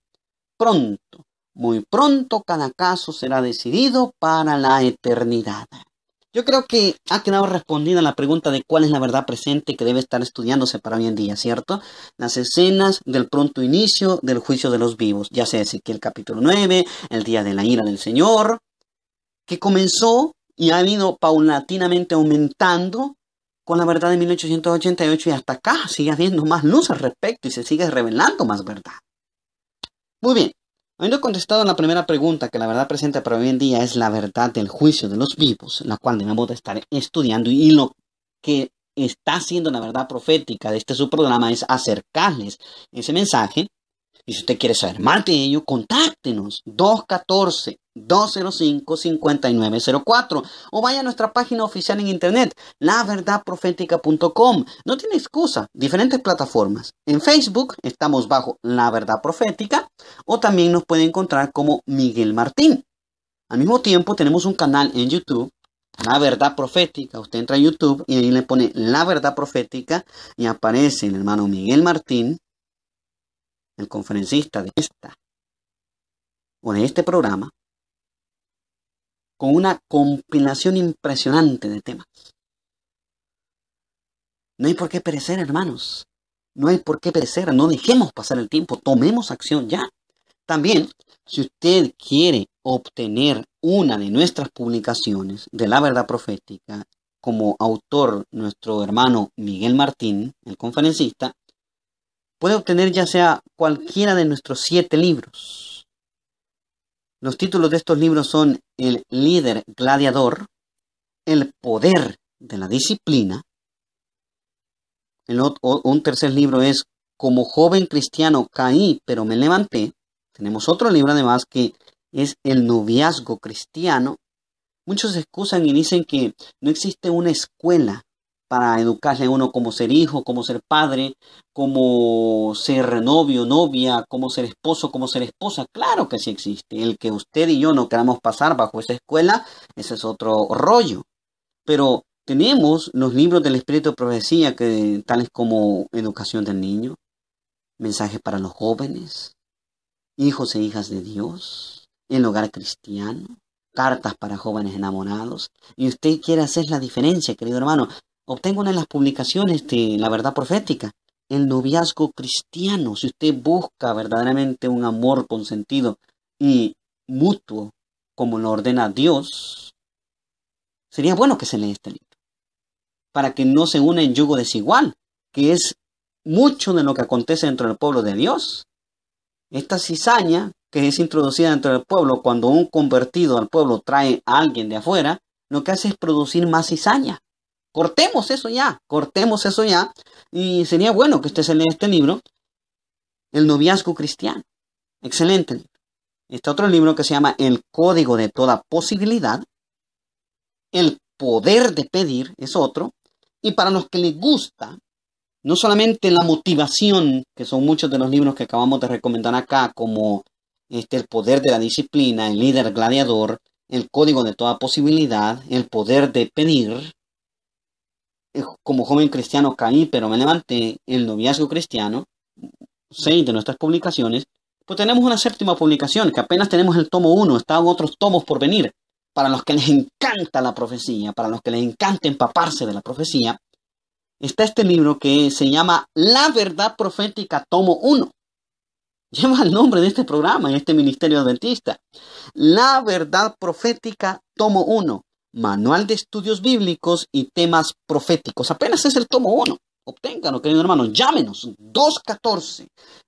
Pronto, muy pronto cada caso será decidido para la eternidad. Yo creo que ha quedado respondida la pregunta de cuál es la verdad presente que debe estar estudiándose para hoy en día, ¿cierto? Las escenas del pronto inicio del juicio de los vivos, ya sea el capítulo 9, el día de la ira del Señor, que comenzó y ha ido paulatinamente aumentando con la verdad de 1888 y hasta acá sigue habiendo más luz al respecto y se sigue revelando más verdad. Muy bien, Habiendo contestado la primera pregunta, que la verdad presente para hoy en día es la verdad del juicio de los vivos, la cual debemos de estar estudiando y lo que está haciendo la verdad profética de este su programa es acercarles ese mensaje y si usted quiere saber más de ello, contáctenos 214-205-5904 o vaya a nuestra página oficial en internet, laverdadprofética.com. No tiene excusa, diferentes plataformas. En Facebook estamos bajo La Verdad Profética o también nos puede encontrar como Miguel Martín. Al mismo tiempo tenemos un canal en YouTube la verdad profética. Usted entra a YouTube y ahí le pone La verdad profética y aparece el hermano Miguel Martín el conferencista de esta o de este programa, con una compilación impresionante de temas. No hay por qué perecer, hermanos. No hay por qué perecer. No dejemos pasar el tiempo. Tomemos acción ya. También, si usted quiere obtener una de nuestras publicaciones de la verdad profética, como autor nuestro hermano Miguel Martín, el conferencista, puede obtener ya sea cualquiera de nuestros siete libros. Los títulos de estos libros son El líder gladiador, El poder de la disciplina, un tercer libro es Como joven cristiano caí pero me levanté. Tenemos otro libro además que es El noviazgo cristiano. Muchos se excusan y dicen que no existe una escuela para educarle a uno como ser hijo, como ser padre, como ser novio, novia, como ser esposo, como ser esposa. Claro que sí existe. El que usted y yo no queramos pasar bajo esa escuela, ese es otro rollo. Pero tenemos los libros del Espíritu de Profecía, que, tales como Educación del Niño, Mensajes para los Jóvenes, Hijos e Hijas de Dios, El Hogar Cristiano, cartas para jóvenes enamorados. Y usted quiere hacer la diferencia, querido hermano obtengo en las publicaciones de La Verdad Profética, el noviazgo cristiano. Si usted busca verdaderamente un amor consentido y mutuo, como lo ordena Dios, sería bueno que se lea este libro, para que no se une en yugo desigual, que es mucho de lo que acontece dentro del pueblo de Dios. Esta cizaña que es introducida dentro del pueblo, cuando un convertido al pueblo trae a alguien de afuera, lo que hace es producir más cizaña. Cortemos eso ya, cortemos eso ya. Y sería bueno que usted se lea este libro, El noviazgo cristiano. Excelente Este otro libro que se llama El código de toda posibilidad. El poder de pedir es otro. Y para los que les gusta, no solamente la motivación, que son muchos de los libros que acabamos de recomendar acá, como este, El poder de la disciplina, El líder gladiador, El código de toda posibilidad, El poder de pedir, eh, como joven cristiano caí, pero me levanté, el noviazgo cristiano, seis de nuestras publicaciones, pues tenemos una séptima publicación, que apenas tenemos el tomo uno, están otros tomos por venir. Para los que les encanta la profecía, para los que les encanta empaparse de la profecía, está este libro que se llama La Verdad Profética, tomo uno. Lleva el nombre de este programa, en este ministerio adventista. La Verdad Profética, tomo uno. Manual de Estudios Bíblicos y Temas Proféticos. Apenas es el tomo 1. Obténganlo, querido hermano. Llámenos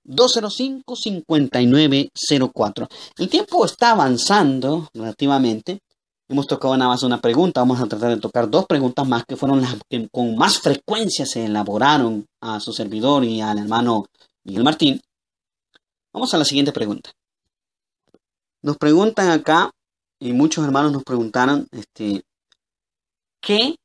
214-205-5904. El tiempo está avanzando relativamente. Hemos tocado nada más una pregunta. Vamos a tratar de tocar dos preguntas más que fueron las que con más frecuencia se elaboraron a su servidor y al hermano Miguel Martín. Vamos a la siguiente pregunta. Nos preguntan acá y muchos hermanos nos preguntaron, este, ¿qué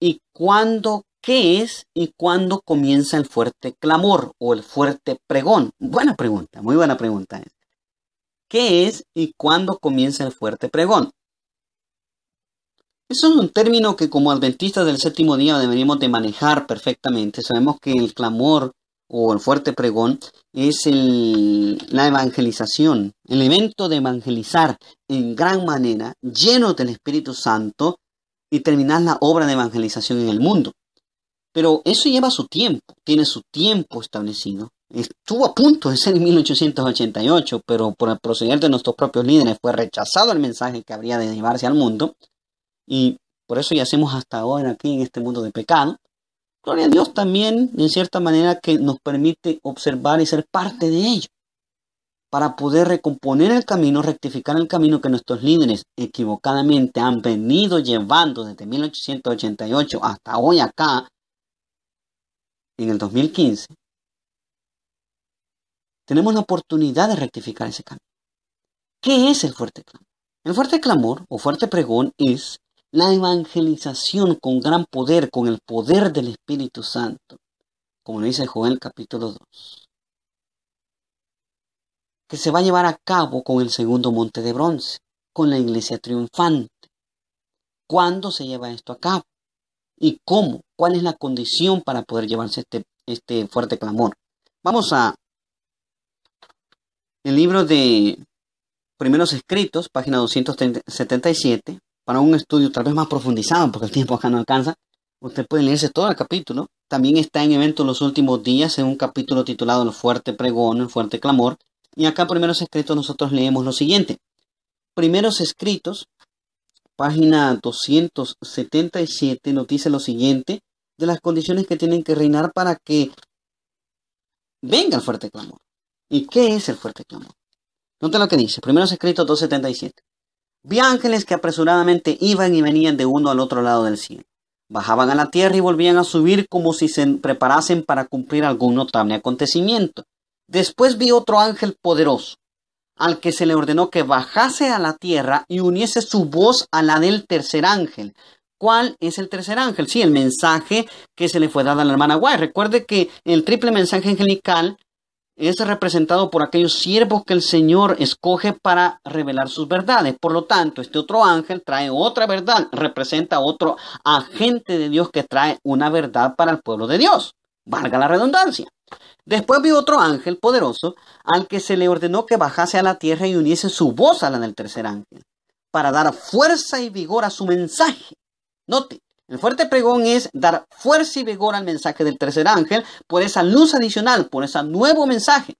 y cuándo qué es y cuándo comienza el fuerte clamor o el fuerte pregón? Buena pregunta, muy buena pregunta. ¿Qué es y cuándo comienza el fuerte pregón? Eso es un término que como adventistas del séptimo día deberíamos de manejar perfectamente. Sabemos que el clamor o el fuerte pregón es la evangelización, el evento de evangelizar en gran manera, lleno del Espíritu Santo, y terminar la obra de evangelización en el mundo. Pero eso lleva su tiempo, tiene su tiempo establecido. Estuvo a punto de ser en 1888, pero por el proceder de nuestros propios líderes fue rechazado el mensaje que habría de llevarse al mundo. Y por eso ya hacemos hasta ahora aquí en este mundo de pecado. Gloria a Dios también, en cierta manera, que nos permite observar y ser parte de ello, para poder recomponer el camino, rectificar el camino que nuestros líderes equivocadamente han venido llevando desde 1888 hasta hoy acá, en el 2015. Tenemos la oportunidad de rectificar ese camino. ¿Qué es el fuerte clamor? El fuerte clamor o fuerte pregón es la evangelización con gran poder, con el poder del Espíritu Santo, como lo dice Joel capítulo 2, que se va a llevar a cabo con el segundo monte de bronce, con la iglesia triunfante. ¿Cuándo se lleva esto a cabo? ¿Y cómo? ¿Cuál es la condición para poder llevarse este, este fuerte clamor? Vamos a el libro de Primeros Escritos, página 277 para un estudio tal vez más profundizado, porque el tiempo acá no alcanza, usted puede leerse todo el capítulo. También está en evento los últimos días, en un capítulo titulado El fuerte pregón, el fuerte clamor. Y acá primeros escritos nosotros leemos lo siguiente. Primeros escritos, página 277, nos dice lo siguiente de las condiciones que tienen que reinar para que venga el fuerte clamor. ¿Y qué es el fuerte clamor? Nota lo que dice, primeros escritos 277. Vi ángeles que apresuradamente iban y venían de uno al otro lado del cielo. Bajaban a la tierra y volvían a subir como si se preparasen para cumplir algún notable acontecimiento. Después vi otro ángel poderoso, al que se le ordenó que bajase a la tierra y uniese su voz a la del tercer ángel. ¿Cuál es el tercer ángel? Sí, el mensaje que se le fue dado a la hermana Guay. Recuerde que el triple mensaje angelical es representado por aquellos siervos que el Señor escoge para revelar sus verdades. Por lo tanto, este otro ángel trae otra verdad, representa otro agente de Dios que trae una verdad para el pueblo de Dios. Valga la redundancia. Después vi otro ángel poderoso al que se le ordenó que bajase a la tierra y uniese su voz a la del tercer ángel, para dar fuerza y vigor a su mensaje. Note, el fuerte pregón es dar fuerza y vigor al mensaje del tercer ángel por esa luz adicional, por ese nuevo mensaje.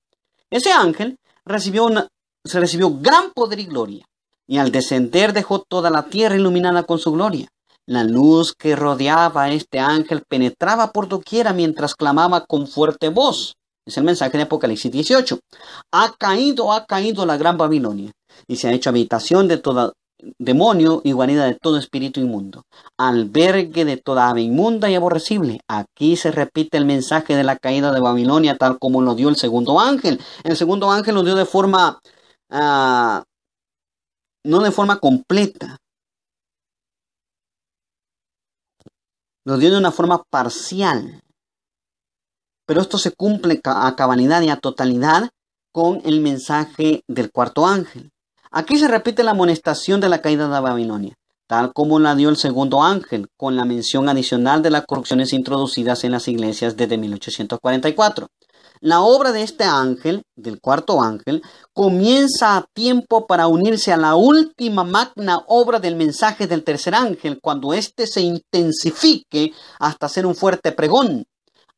Ese ángel recibió, una, recibió gran poder y gloria, y al descender dejó toda la tierra iluminada con su gloria. La luz que rodeaba a este ángel penetraba por doquiera mientras clamaba con fuerte voz. Es el mensaje de Apocalipsis 18. Ha caído, ha caído la gran Babilonia y se ha hecho habitación de toda demonio y guarida de todo espíritu inmundo, albergue de toda ave inmunda y aborrecible. Aquí se repite el mensaje de la caída de Babilonia tal como lo dio el segundo ángel. El segundo ángel lo dio de forma, ah, no de forma completa. Lo dio de una forma parcial. Pero esto se cumple a cabalidad y a totalidad con el mensaje del cuarto ángel. Aquí se repite la amonestación de la caída de Babilonia, tal como la dio el segundo ángel, con la mención adicional de las corrupciones introducidas en las iglesias desde 1844. La obra de este ángel, del cuarto ángel, comienza a tiempo para unirse a la última magna obra del mensaje del tercer ángel, cuando éste se intensifique hasta ser un fuerte pregón.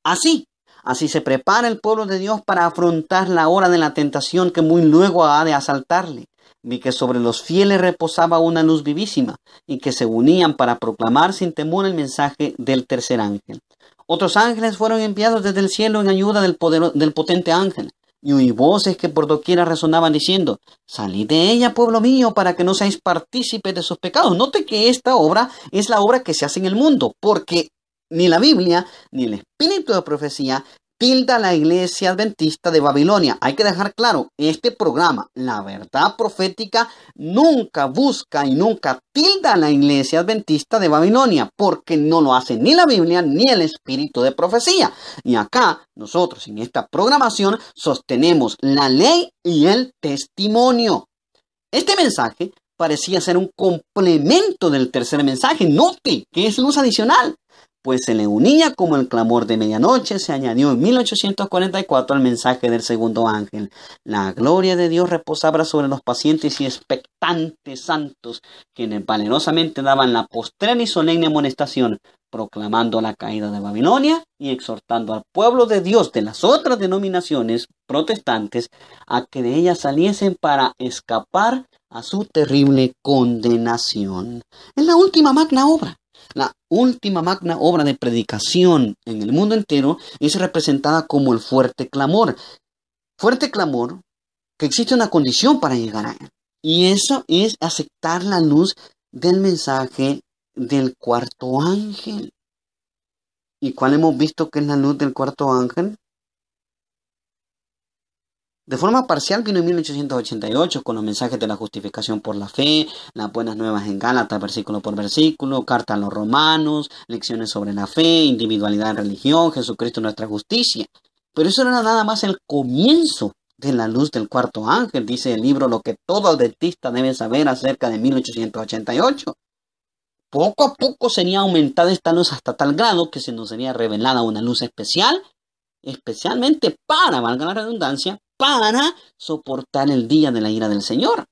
Así, así se prepara el pueblo de Dios para afrontar la hora de la tentación que muy luego ha de asaltarle. Vi que sobre los fieles reposaba una luz vivísima y que se unían para proclamar sin temor el mensaje del tercer ángel. Otros ángeles fueron enviados desde el cielo en ayuda del, poder, del potente ángel. Y oí voces que por doquiera resonaban diciendo, salid de ella, pueblo mío, para que no seáis partícipes de sus pecados. Note que esta obra es la obra que se hace en el mundo, porque ni la Biblia, ni el espíritu de profecía, tilda la iglesia adventista de Babilonia. Hay que dejar claro, este programa, la verdad profética, nunca busca y nunca tilda la iglesia adventista de Babilonia, porque no lo hace ni la Biblia ni el espíritu de profecía. Y acá nosotros en esta programación sostenemos la ley y el testimonio. Este mensaje parecía ser un complemento del tercer mensaje. Note que es luz adicional pues se le unía como el clamor de medianoche, se añadió en 1844 al mensaje del segundo ángel. La gloria de Dios reposaba sobre los pacientes y expectantes santos, quienes valerosamente daban la postrera y solemne amonestación, proclamando la caída de Babilonia y exhortando al pueblo de Dios de las otras denominaciones protestantes a que de ellas saliesen para escapar a su terrible condenación. Es la última magna obra la última magna obra de predicación en el mundo entero es representada como el fuerte clamor. Fuerte clamor que existe una condición para llegar a él. Y eso es aceptar la luz del mensaje del cuarto ángel. ¿Y cuál hemos visto que es la luz del cuarto ángel? De forma parcial vino en 1888 con los mensajes de la justificación por la fe, las buenas nuevas en Gálatas versículo por versículo, carta a los romanos, lecciones sobre la fe, individualidad en religión, Jesucristo nuestra justicia. Pero eso era nada más el comienzo de la luz del cuarto ángel, dice el libro lo que todo adventista debe saber acerca de 1888. Poco a poco sería aumentada esta luz hasta tal grado que se nos sería revelada una luz especial, especialmente para, valga la redundancia, para soportar el día de la ira del Señor.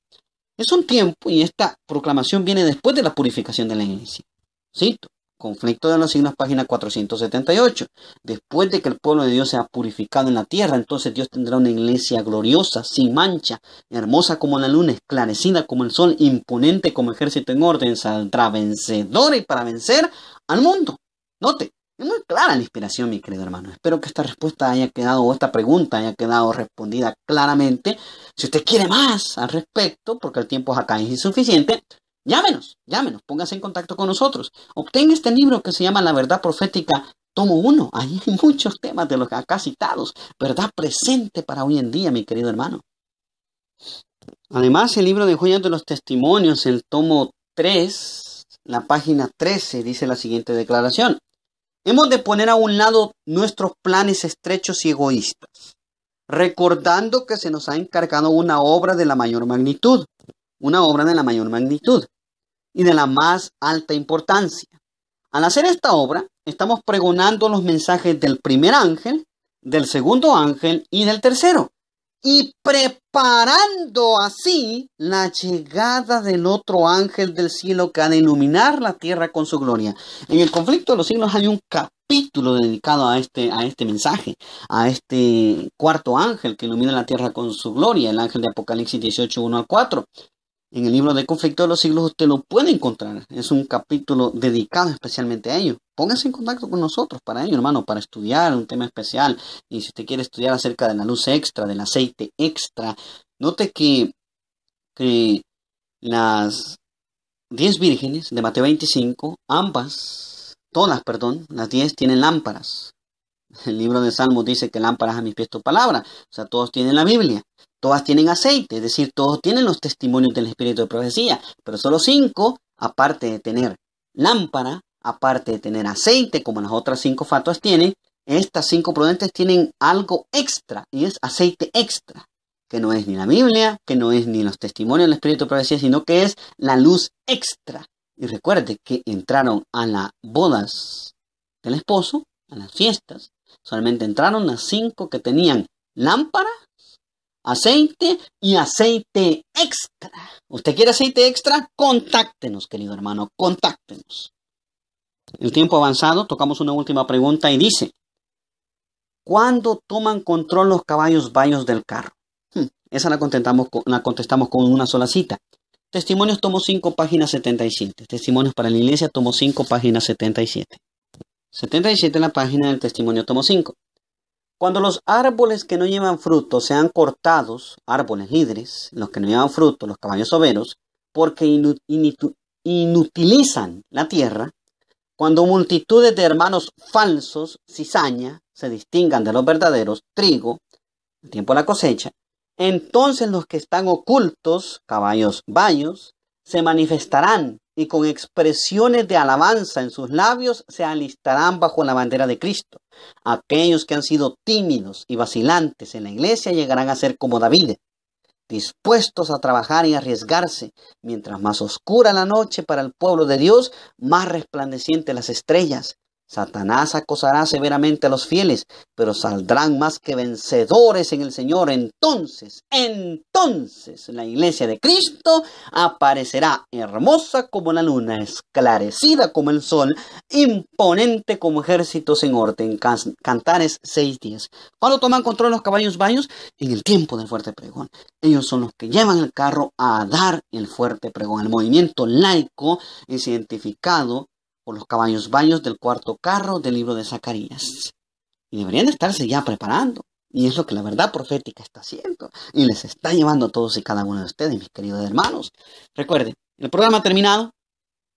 Es un tiempo, y esta proclamación viene después de la purificación de la iglesia. Cito, conflicto de los signos, página 478. Después de que el pueblo de Dios sea purificado en la tierra, entonces Dios tendrá una iglesia gloriosa, sin mancha, hermosa como la luna, esclarecida como el sol, imponente como ejército en orden, saldrá vencedora y para vencer al mundo. Note, es muy clara la inspiración, mi querido hermano. Espero que esta respuesta haya quedado, o esta pregunta haya quedado respondida claramente. Si usted quiere más al respecto, porque el tiempo acá es insuficiente, llámenos, llámenos, póngase en contacto con nosotros. Obtenga este libro que se llama La Verdad Profética, tomo uno. Ahí hay [laughs] muchos temas de los acá citados. Verdad presente para hoy en día, mi querido hermano. Además, el libro de Joyas de los Testimonios, el tomo 3, la página 13, dice la siguiente declaración. Hemos de poner a un lado nuestros planes estrechos y egoístas, recordando que se nos ha encargado una obra de la mayor magnitud, una obra de la mayor magnitud y de la más alta importancia. Al hacer esta obra, estamos pregonando los mensajes del primer ángel, del segundo ángel y del tercero y preparando así la llegada del otro ángel del cielo que ha de iluminar la tierra con su gloria. En el conflicto de los siglos hay un capítulo dedicado a este, a este mensaje, a este cuarto ángel que ilumina la tierra con su gloria, el ángel de Apocalipsis 18, 1 al 4. En el libro de Conflicto de los Siglos usted lo puede encontrar. Es un capítulo dedicado especialmente a ello. Póngase en contacto con nosotros para ello, hermano, para estudiar un tema especial. Y si usted quiere estudiar acerca de la luz extra, del aceite extra, note que, las diez vírgenes de Mateo 25, ambas, todas, perdón, las diez tienen lámparas. El libro de Salmos dice que lámparas a mis pies tu palabra. O sea, todos tienen la Biblia. Todas tienen aceite, es decir, todos tienen los testimonios del espíritu de profecía, pero solo cinco, aparte de tener lámpara, aparte de tener aceite, como las otras cinco fatuas tienen, estas cinco prudentes tienen algo extra, y es aceite extra, que no es ni la Biblia, que no es ni los testimonios del espíritu de profecía, sino que es la luz extra. Y recuerde que entraron a las bodas del esposo, a las fiestas, solamente entraron las cinco que tenían lámpara, aceite y aceite extra. ¿Usted quiere aceite extra? Contáctenos, querido hermano, contáctenos. El tiempo avanzado tocamos una última pregunta y dice, ¿cuándo toman control los caballos vallos del carro? Hmm, esa la, contestamos con una sola cita. Testimonios tomo 5, página 77. Testimonios para la iglesia tomo 5, página 77. 77 en la página del testimonio tomo 5. Cuando los árboles que no llevan fruto sean cortados, árboles líderes, los que no llevan fruto, los caballos soberos, porque inutilizan la tierra, cuando multitudes de hermanos falsos, cizaña, se distingan de los verdaderos, trigo, tiempo de la cosecha, entonces los que están ocultos, caballos bayos, se manifestarán y con expresiones de alabanza en sus labios se alistarán bajo la bandera de Cristo. Aquellos que han sido tímidos y vacilantes en la iglesia llegarán a ser como David, dispuestos a trabajar y arriesgarse. Mientras más oscura la noche para el pueblo de Dios, más resplandecientes las estrellas. Satanás acosará severamente a los fieles, pero saldrán más que vencedores en el Señor. Entonces, entonces la iglesia de Cristo aparecerá hermosa como la luna, esclarecida como el sol, imponente como ejércitos en orden. Cantares 6.10. Cuando toman control los caballos baños? En el tiempo del fuerte pregón. Ellos son los que llevan el carro a dar el fuerte pregón. El movimiento laico es identificado o los caballos baños del cuarto carro del libro de Zacarías. Y deberían estarse ya preparando. Y es lo que la verdad profética está haciendo. Y les está llevando a todos y cada uno de ustedes, mis queridos hermanos. Recuerden, el programa ha terminado.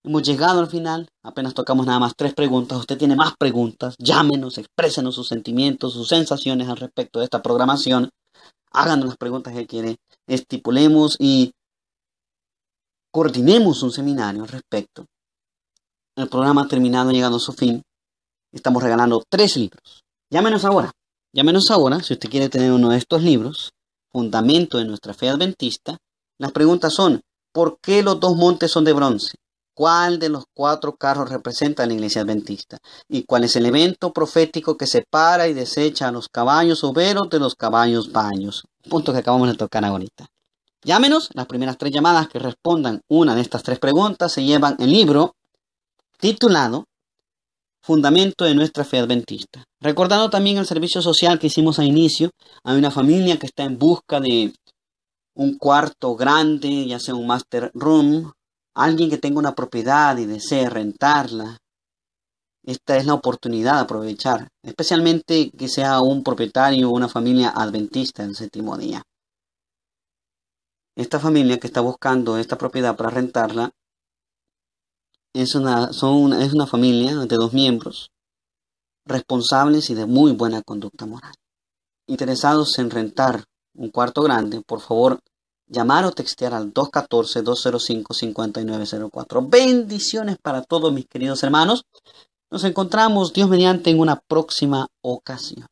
Hemos llegado al final. Apenas tocamos nada más tres preguntas. Usted tiene más preguntas. Llámenos, exprésenos sus sentimientos, sus sensaciones al respecto de esta programación. Háganos las preguntas que quiere. Estipulemos y coordinemos un seminario al respecto el programa ha terminado, llegando a su fin, estamos regalando tres libros. Llámenos ahora. Llámenos ahora si usted quiere tener uno de estos libros, Fundamento de nuestra fe adventista. Las preguntas son, ¿por qué los dos montes son de bronce? ¿Cuál de los cuatro carros representa la iglesia adventista? ¿Y cuál es el evento profético que separa y desecha a los caballos veros de los caballos baños? Punto que acabamos de tocar ahorita. Llámenos, las primeras tres llamadas que respondan una de estas tres preguntas se llevan el libro titulado Fundamento de nuestra fe adventista. Recordando también el servicio social que hicimos a inicio, hay una familia que está en busca de un cuarto grande, ya sea un master room, alguien que tenga una propiedad y desee rentarla. Esta es la oportunidad de aprovechar, especialmente que sea un propietario o una familia adventista en séptimo día. Esta familia que está buscando esta propiedad para rentarla es una, son es una familia de dos miembros responsables y de muy buena conducta moral. Interesados en rentar un cuarto grande, por favor, llamar o textear al 214-205-5904. Bendiciones para todos mis queridos hermanos. Nos encontramos, Dios mediante, en una próxima ocasión.